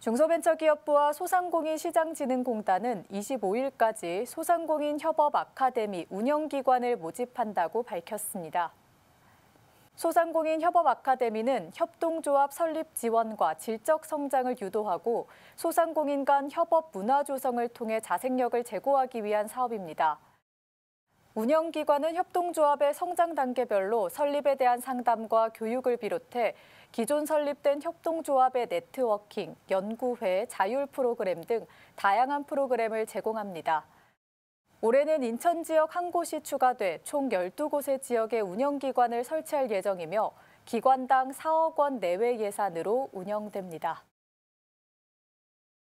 중소벤처기업부와 소상공인시장진흥공단은 25일까지 소상공인협업 아카데미 운영기관을 모집한다고 밝혔습니다. 소상공인협업 아카데미는 협동조합 설립 지원과 질적 성장을 유도하고 소상공인 간 협업 문화 조성을 통해 자생력을 제고하기 위한 사업입니다. 운영기관은 협동조합의 성장 단계별로 설립에 대한 상담과 교육을 비롯해 기존 설립된 협동조합의 네트워킹, 연구회, 자율 프로그램 등 다양한 프로그램을 제공합니다. 올해는 인천 지역 한 곳이 추가돼 총 12곳의 지역에 운영기관을 설치할 예정이며 기관당 4억 원 내외 예산으로 운영됩니다.